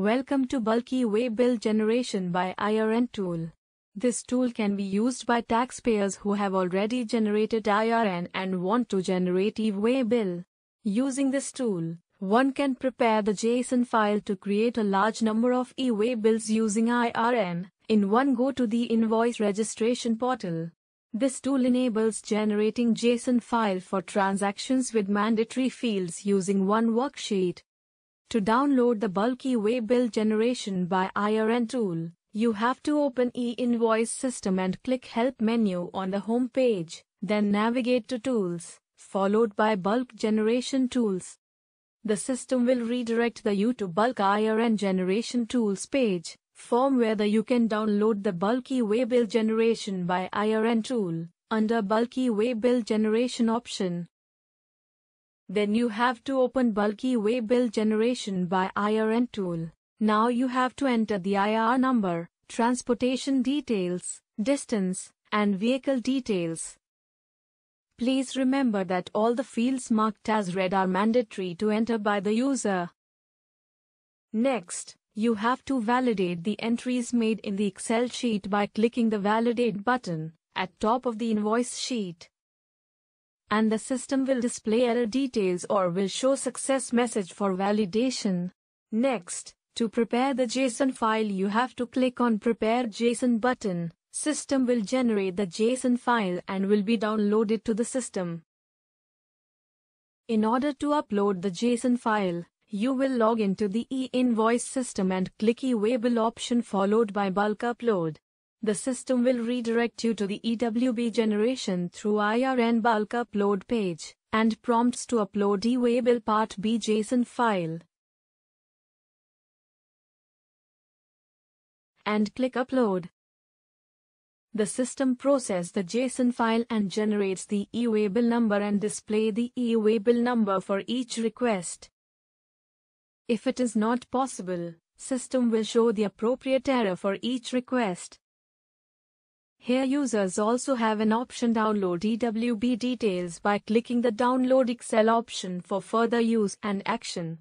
Welcome to Bulky Way Bill Generation by IRN tool. This tool can be used by taxpayers who have already generated IRN and want to generate e bill. Using this tool, one can prepare the JSON file to create a large number of e-way bills using IRN in one go to the invoice registration portal. This tool enables generating JSON file for transactions with mandatory fields using one worksheet. To download the bulky way bill generation by IRN tool, you have to open e-invoice system and click help menu on the home page, then navigate to tools, followed by bulk generation tools. The system will redirect the you to bulk IRN generation tools page, form where the you can download the bulky way bill generation by IRN tool, under bulky way bill generation option. Then you have to open bulky way bill generation by IRN tool. Now you have to enter the IR number, transportation details, distance, and vehicle details. Please remember that all the fields marked as red are mandatory to enter by the user. Next, you have to validate the entries made in the Excel sheet by clicking the Validate button at top of the invoice sheet and the system will display error details or will show success message for validation. Next, to prepare the JSON file you have to click on prepare JSON button. System will generate the JSON file and will be downloaded to the system. In order to upload the JSON file, you will log into the e-invoice system and click e-waybill option followed by bulk upload. The system will redirect you to the EWB generation through IRN bulk upload page and prompts to upload eWaybill Part B JSON file. And click Upload. The system processes the JSON file and generates the eWaybill number and display the eWaybill number for each request. If it is not possible, system will show the appropriate error for each request. Here users also have an option download EWB details by clicking the download Excel option for further use and action.